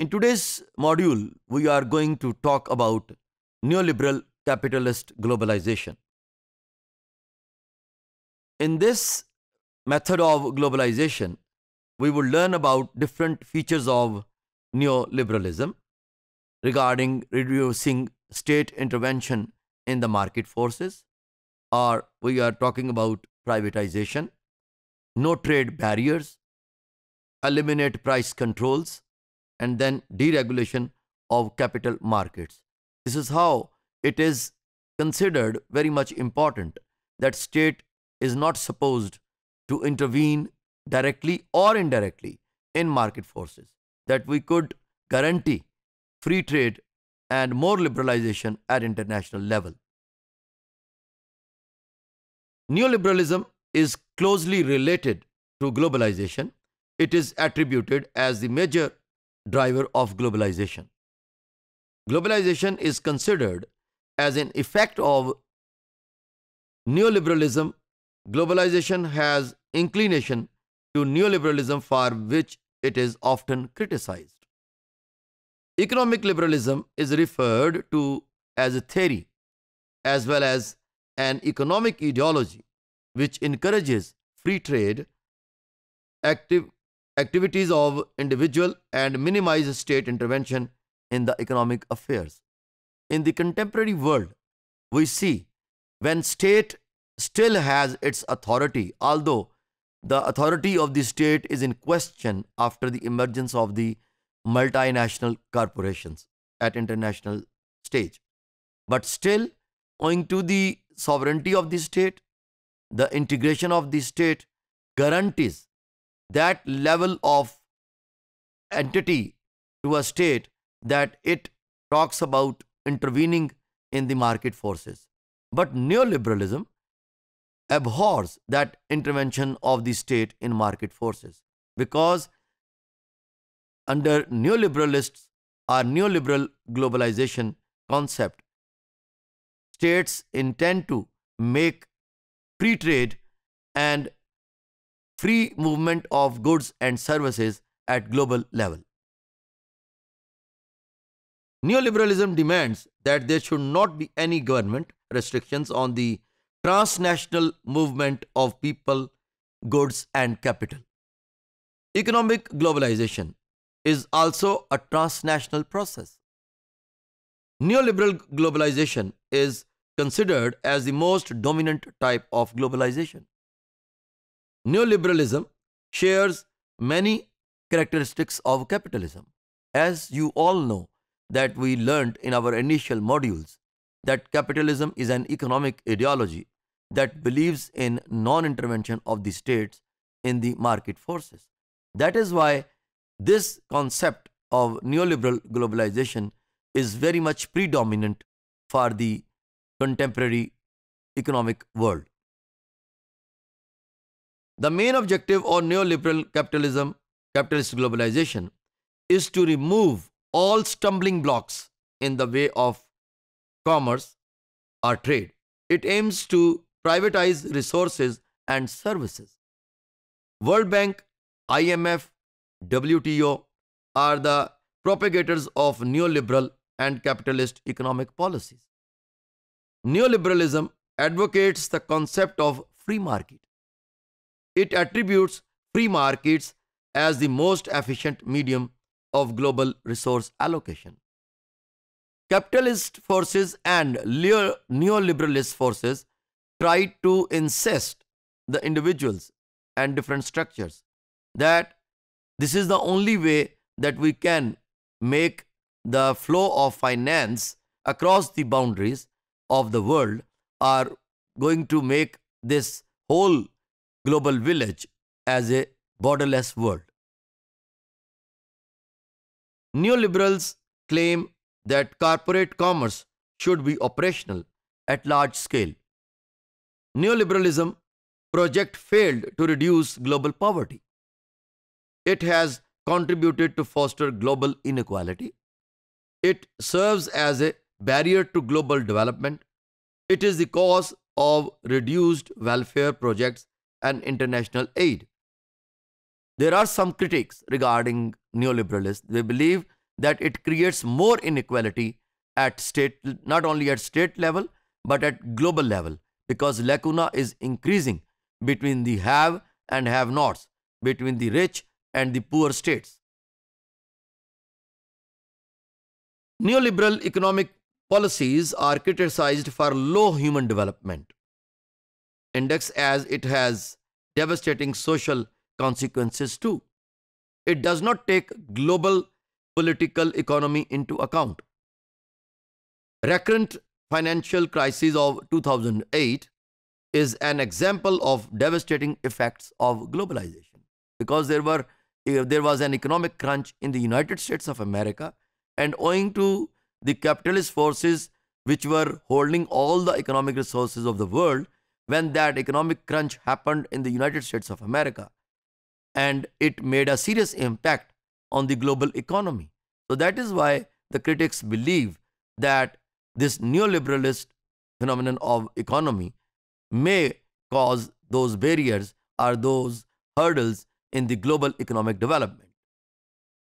In today's module, we are going to talk about neoliberal capitalist globalization. In this method of globalization, we will learn about different features of neoliberalism regarding reducing state intervention in the market forces, or we are talking about privatization, no trade barriers, eliminate price controls, and then deregulation of capital markets. This is how it is considered very much important that state is not supposed to intervene directly or indirectly in market forces, that we could guarantee free trade and more liberalization at international level. Neoliberalism is closely related to globalization. It is attributed as the major driver of globalization. Globalization is considered as an effect of neoliberalism. Globalization has inclination to neoliberalism for which it is often criticized. Economic liberalism is referred to as a theory as well as an economic ideology which encourages free trade, active activities of individual and minimize state intervention in the economic affairs. In the contemporary world, we see when state still has its authority, although the authority of the state is in question after the emergence of the multinational corporations at international stage. But still, owing to the sovereignty of the state, the integration of the state guarantees that level of entity to a state that it talks about intervening in the market forces. But neoliberalism abhors that intervention of the state in market forces because under neoliberalists or neoliberal globalization concept, states intend to make free trade and free movement of goods and services at global level. Neoliberalism demands that there should not be any government restrictions on the transnational movement of people, goods, and capital. Economic globalization is also a transnational process. Neoliberal globalization is considered as the most dominant type of globalization. Neoliberalism shares many characteristics of capitalism. As you all know that we learned in our initial modules that capitalism is an economic ideology that believes in non-intervention of the states in the market forces. That is why this concept of neoliberal globalization is very much predominant for the contemporary economic world. The main objective of neoliberal capitalism, capitalist globalization, is to remove all stumbling blocks in the way of commerce or trade. It aims to privatize resources and services. World Bank, IMF, WTO are the propagators of neoliberal and capitalist economic policies. Neoliberalism advocates the concept of free market it attributes free markets as the most efficient medium of global resource allocation. Capitalist forces and neoliberalist forces try to insist the individuals and different structures that this is the only way that we can make the flow of finance across the boundaries of the world are going to make this whole global village as a borderless world. Neoliberals claim that corporate commerce should be operational at large scale. Neoliberalism project failed to reduce global poverty. It has contributed to foster global inequality. It serves as a barrier to global development. It is the cause of reduced welfare projects and international aid. There are some critics regarding neoliberalism. They believe that it creates more inequality at state, not only at state level, but at global level, because lacuna is increasing between the have and have nots, between the rich and the poor states. Neoliberal economic policies are criticized for low human development index as it has devastating social consequences too. It does not take global political economy into account. Recurrent financial crisis of 2008 is an example of devastating effects of globalization because there were eh, there was an economic crunch in the United States of America and owing to the capitalist forces which were holding all the economic resources of the world when that economic crunch happened in the United States of America. And it made a serious impact on the global economy. So that is why the critics believe that this neoliberalist phenomenon of economy may cause those barriers or those hurdles in the global economic development.